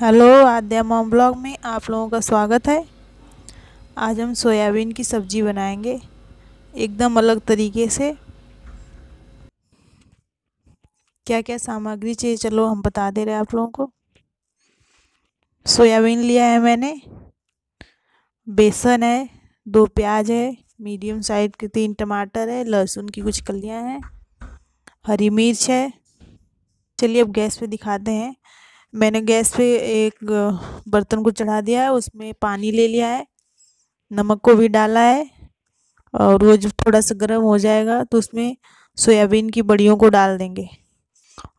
hello आद्या mom blog में आप लोगों का स्वागत है आज हम सोयाबीन की सब्ज़ी बनाएंगे एकदम अलग तरीके से क्या क्या सामग्री चाहिए चलो हम बता दे रहे आप लोगों को सोयाबीन लिया है मैंने बेसन है दो प्याज है मीडियम साइज़ के तीन टमाटर है लहसुन की कुछ कलियां हैं हरी मिर्च है चलिए अब गैस पे दिखाते हैं मैंने गैस पे एक बर्तन को चढ़ा दिया है उसमें पानी ले लिया है नमक को भी डाला है और वो जब थोड़ा सा गर्म हो जाएगा तो उसमें सोयाबीन की बड़ियों को डाल देंगे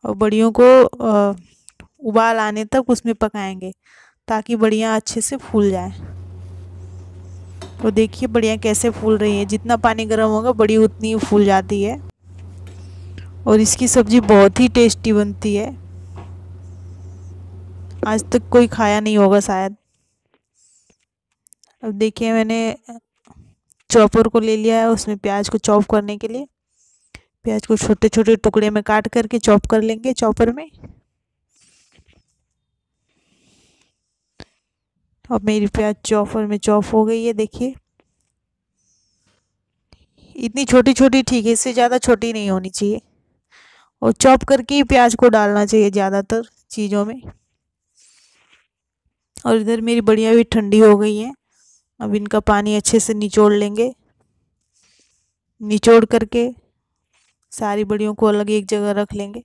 और बड़ियों को उबाल आने तक उसमें पकाएंगे ताकि बड़ियाँ अच्छे से फूल जाए तो देखिए बढ़िया कैसे फूल रही हैं जितना पानी गर्म होगा बड़ी उतनी फूल जाती है और इसकी सब्ज़ी बहुत ही टेस्टी बनती है आज तक कोई खाया नहीं होगा शायद अब देखिए मैंने चॉपर को ले लिया है उसमें प्याज को चॉप करने के लिए प्याज को छोटे छोटे टुकड़े में काट करके चॉप कर लेंगे चॉपर में अब मेरी प्याज चॉपर में चॉप हो गई है देखिए इतनी छोटी छोटी ठीक है इससे ज़्यादा छोटी नहीं होनी चाहिए और चॉप करके ही प्याज को डालना चाहिए ज़्यादातर चीज़ों में और इधर मेरी बढ़िया भी ठंडी हो गई है अब इनका पानी अच्छे से निचोड़ लेंगे निचोड़ करके सारी बड़ियों को अलग एक जगह रख लेंगे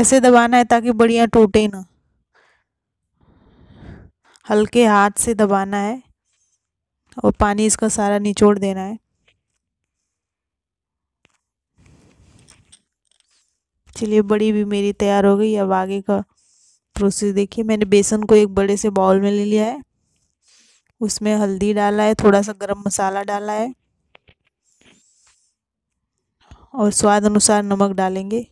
ऐसे दबाना है ताकि बड़ियाँ टूटे ना हल्के हाथ से दबाना है और पानी इसका सारा निचोड़ देना है चलिए बड़ी भी मेरी तैयार हो गई अब आगे का प्रोसेस देखिए मैंने बेसन को एक बड़े से बाउल में ले लिया है उसमें हल्दी डाला है थोड़ा सा गरम मसाला डाला है और स्वाद अनुसार नमक डालेंगे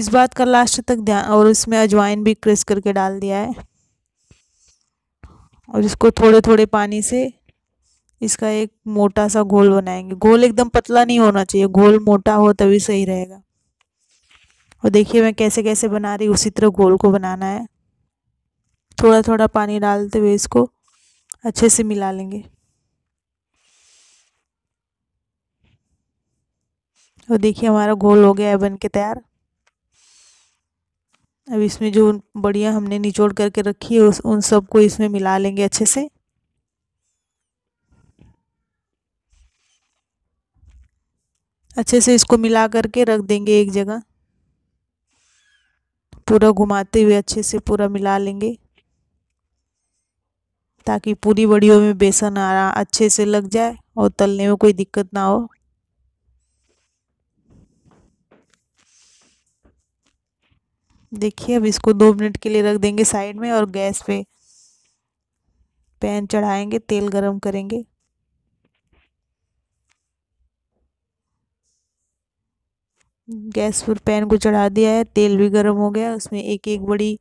इस बात का लास्ट तक ध्यान और इसमें अजवाइन भी क्रिस करके डाल दिया है और इसको थोड़े थोड़े पानी से इसका एक मोटा सा घोल बनाएंगे घोल एकदम पतला नहीं होना चाहिए घोल मोटा हो तभी सही रहेगा और देखिए मैं कैसे कैसे बना रही उसी तरह गोल को बनाना है थोड़ा थोड़ा पानी डालते हुए इसको अच्छे से मिला लेंगे और देखिए हमारा घोल हो गया है बन के तैयार अब इसमें जो बढ़िया हमने निचोड़ करके रखी है उस उन सबको इसमें मिला लेंगे अच्छे से अच्छे से इसको मिला करके रख देंगे एक जगह पूरा घुमाते हुए अच्छे से पूरा मिला लेंगे ताकि पूरी बड़ियों में बेसन आरा अच्छे से लग जाए और तलने में कोई दिक्कत ना हो देखिए अब इसको दो मिनट के लिए रख देंगे साइड में और गैस पे पैन चढ़ाएंगे तेल गरम करेंगे गैस पर पैन को चढ़ा दिया है तेल भी गर्म हो गया उसमें एक एक बड़ी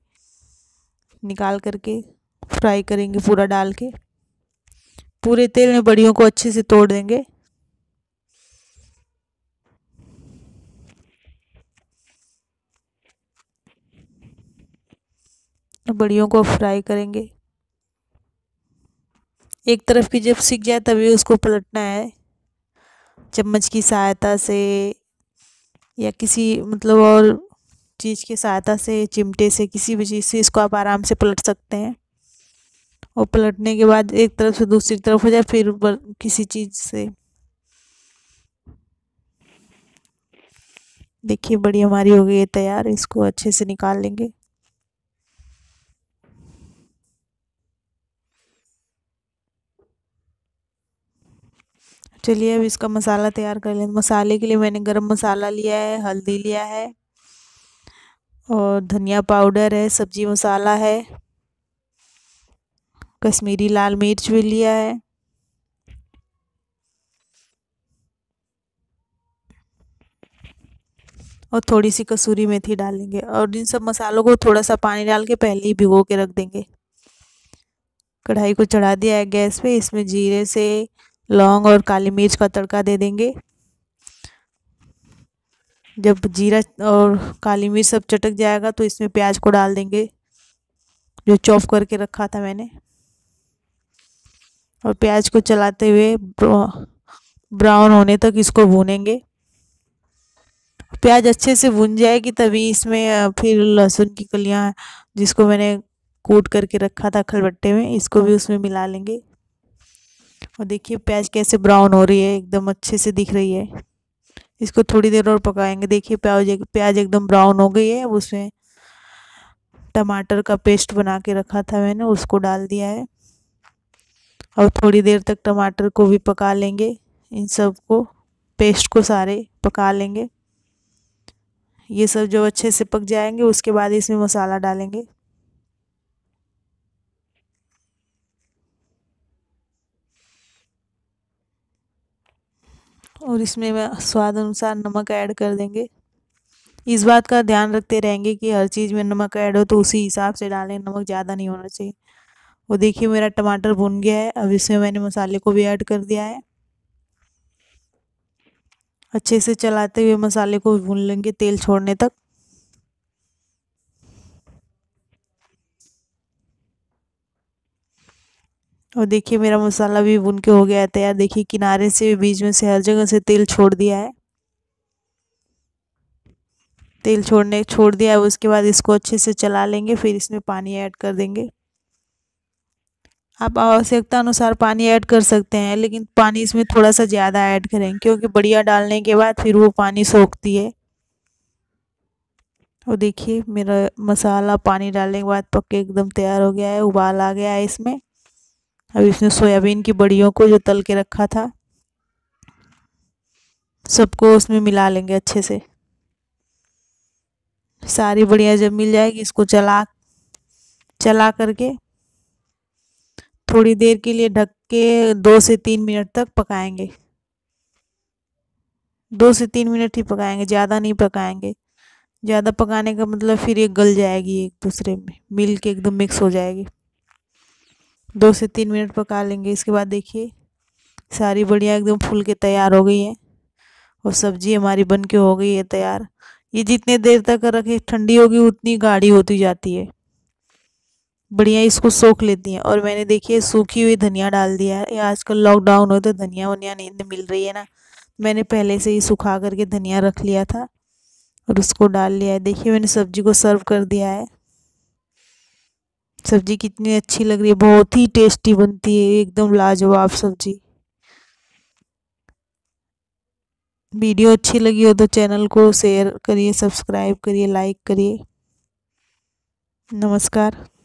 निकाल करके फ्राई करेंगे पूरा डाल के पूरे तेल में बड़ियों को अच्छे से तोड़ देंगे बड़ियों को फ्राई करेंगे एक तरफ की जब सीख जाए तभी उसको पलटना है चम्मच की सहायता से या किसी मतलब और चीज़ की सहायता से चिमटे से किसी भी चीज़ से इसको आप आराम से पलट सकते हैं और पलटने के बाद एक तरफ से दूसरी तरफ हो जाए फिर किसी चीज़ से देखिए बड़ी हमारी हो गई है तैयार इसको अच्छे से निकाल लेंगे चलिए अब इसका मसाला तैयार कर लें मसाले के लिए मैंने गरम मसाला लिया है हल्दी लिया है और धनिया पाउडर है सब्जी मसाला है कश्मीरी लाल मिर्च भी लिया है और थोड़ी सी कसूरी मेथी डालेंगे और इन सब मसालों को थोड़ा सा पानी डाल के पहले ही भिगो के रख देंगे कढ़ाई को चढ़ा दिया है गैस पे इसमें जीरे से लौंग और काली मिर्च का तड़का दे देंगे जब जीरा और काली मिर्च सब चटक जाएगा तो इसमें प्याज को डाल देंगे जो चॉप करके रखा था मैंने और प्याज को चलाते हुए ब्राउन होने तक इसको भूनेंगे प्याज अच्छे से भून जाएगी तभी इसमें फिर लहसुन की कलियाँ जिसको मैंने कूट करके रखा था खलबट्टे में इसको भी उसमें मिला लेंगे और देखिए प्याज कैसे ब्राउन हो रही है एकदम अच्छे से दिख रही है इसको थोड़ी देर और पकाएंगे देखिए प्याज एक प्याज एकदम ब्राउन हो गई है अब उसमें टमाटर का पेस्ट बना के रखा था मैंने उसको डाल दिया है और थोड़ी देर तक टमाटर को भी पका लेंगे इन सब को पेस्ट को सारे पका लेंगे ये सब जब अच्छे से पक जाएंगे उसके बाद इसमें मसाला डालेंगे और इसमें स्वाद अनुसार नमक ऐड कर देंगे इस बात का ध्यान रखते रहेंगे कि हर चीज़ में नमक ऐड हो तो उसी हिसाब से डालें नमक ज़्यादा नहीं होना चाहिए वो देखिए मेरा टमाटर भुन गया है अब इसमें मैंने मसाले को भी ऐड कर दिया है अच्छे से चलाते हुए मसाले को भून लेंगे तेल छोड़ने तक और देखिए मेरा मसाला भी भुन के हो गया है तैयार देखिए किनारे से बीच में से हर जगह से तेल छोड़ दिया है तेल छोड़ने छोड़ दिया है उसके बाद इसको अच्छे से चला लेंगे फिर इसमें पानी ऐड कर देंगे आप आवश्यकता अनुसार पानी ऐड कर सकते हैं लेकिन पानी इसमें थोड़ा सा ज़्यादा ऐड करें क्योंकि बढ़िया डालने के बाद फिर वो पानी सोखती है और देखिए मेरा मसाला पानी डालने के बाद पक्के एकदम तैयार हो गया है उबाल आ गया है इसमें अब इसने सोयाबीन की बड़ियों को जो तल के रखा था सबको उसमें मिला लेंगे अच्छे से सारी बड़िया जब मिल जाएगी इसको चला चला करके थोड़ी देर के लिए ढक के दो से तीन मिनट तक पकाएंगे दो से तीन मिनट ही पकाएंगे ज़्यादा नहीं पकाएंगे ज़्यादा पकाने का मतलब फिर ये गल जाएगी एक दूसरे में मिल के एकदम मिक्स हो जाएगी दो से तीन मिनट पका लेंगे इसके बाद देखिए सारी बढ़िया एकदम फूल के तैयार हो गई है और सब्जी हमारी बन के हो गई है तैयार ये जितने देर तक रखे ठंडी होगी उतनी गाढ़ी होती जाती है बढ़िया इसको सोख लेती हैं और मैंने देखिए सूखी हुई धनिया डाल दिया है ये आजकल लॉकडाउन हो तो धनिया वनिया नहीं मिल रही है ना मैंने पहले से ही सुखा करके धनिया रख लिया था और उसको डाल लिया है देखिए मैंने सब्जी को सर्व कर दिया है सब्जी कितनी अच्छी लग रही है बहुत ही टेस्टी बनती है एकदम लाजवाब सब्जी वीडियो अच्छी लगी हो तो चैनल को शेयर करिए सब्सक्राइब करिए लाइक करिए नमस्कार